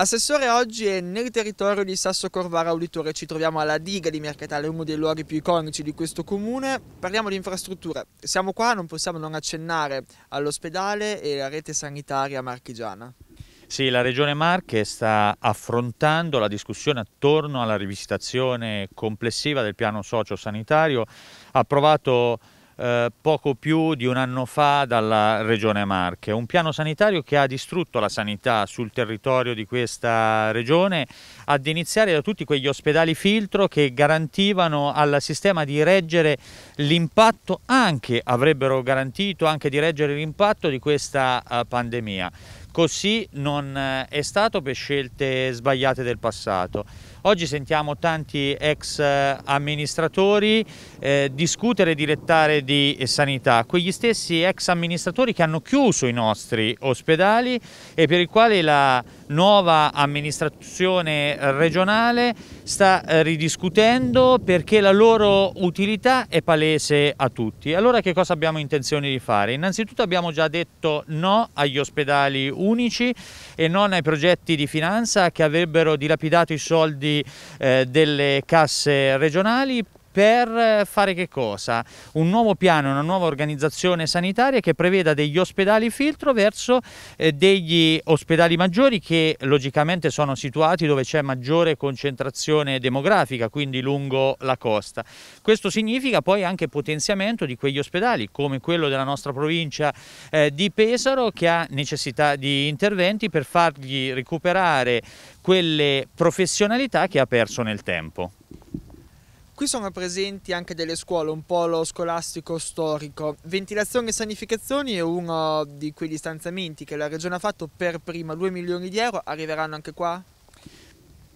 Assessore oggi è nel territorio di Sasso Corvara Auditore, ci troviamo alla diga di Mercatale, uno dei luoghi più iconici di questo comune. Parliamo di infrastrutture, siamo qua, non possiamo non accennare all'ospedale e alla rete sanitaria marchigiana. Sì, la Regione Marche sta affrontando la discussione attorno alla rivisitazione complessiva del piano socio-sanitario approvato eh, poco più di un anno fa dalla Regione Marche. Un piano sanitario che ha distrutto la sanità sul territorio di questa regione, ad iniziare da tutti quegli ospedali filtro che garantivano al sistema di reggere l'impatto, anche avrebbero garantito anche di reggere l'impatto di questa eh, pandemia. Così non eh, è stato per scelte sbagliate del passato. Oggi sentiamo tanti ex eh, amministratori eh, discutere e direttare di sanità, quegli stessi ex amministratori che hanno chiuso i nostri ospedali e per i quali la nuova amministrazione regionale sta eh, ridiscutendo perché la loro utilità è palese a tutti. Allora che cosa abbiamo intenzione di fare? Innanzitutto abbiamo già detto no agli ospedali unici e non ai progetti di finanza che avrebbero dilapidato i soldi eh, delle casse regionali per eh, fare che cosa? Un nuovo piano, una nuova organizzazione sanitaria che preveda degli ospedali filtro verso eh, degli ospedali maggiori che logicamente sono situati dove c'è maggiore concentrazione demografica, quindi lungo la costa. Questo significa poi anche potenziamento di quegli ospedali come quello della nostra provincia eh, di Pesaro che ha necessità di interventi per fargli recuperare quelle professionalità che ha perso nel tempo. Qui sono presenti anche delle scuole, un polo scolastico storico. Ventilazione e sanificazioni è uno di quegli stanziamenti che la regione ha fatto per prima, 2 milioni di euro, arriveranno anche qua?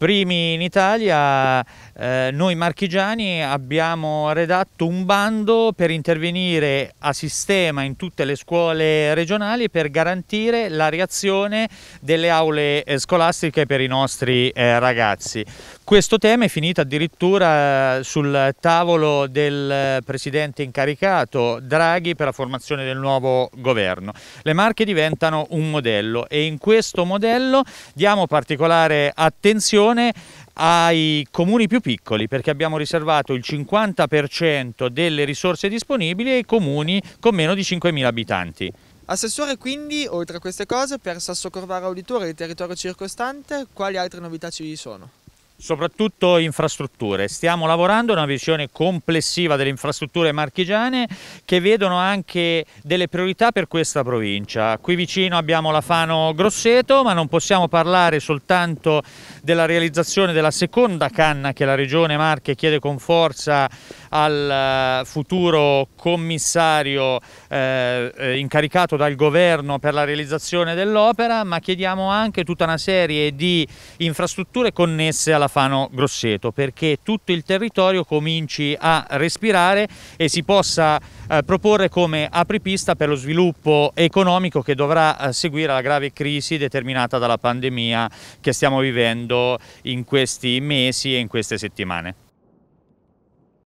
primi in Italia, eh, noi marchigiani abbiamo redatto un bando per intervenire a sistema in tutte le scuole regionali per garantire la reazione delle aule eh, scolastiche per i nostri eh, ragazzi. Questo tema è finito addirittura eh, sul tavolo del eh, presidente incaricato Draghi per la formazione del nuovo governo. Le marche diventano un modello e in questo modello diamo particolare attenzione attenzione ai comuni più piccoli perché abbiamo riservato il 50% delle risorse disponibili ai comuni con meno di 5.000 abitanti. Assessore quindi, oltre a queste cose, per Sasso Corvara Auditore e il territorio circostante, quali altre novità ci sono? Soprattutto infrastrutture, stiamo lavorando a una visione complessiva delle infrastrutture marchigiane che vedono anche delle priorità per questa provincia. Qui vicino abbiamo la Fano Grosseto ma non possiamo parlare soltanto della realizzazione della seconda canna che la Regione Marche chiede con forza al eh, futuro commissario eh, eh, incaricato dal governo per la realizzazione dell'opera ma chiediamo anche tutta una serie di infrastrutture connesse alla Calafano Grosseto perché tutto il territorio cominci a respirare e si possa eh, proporre come apripista per lo sviluppo economico che dovrà eh, seguire la grave crisi determinata dalla pandemia che stiamo vivendo in questi mesi e in queste settimane.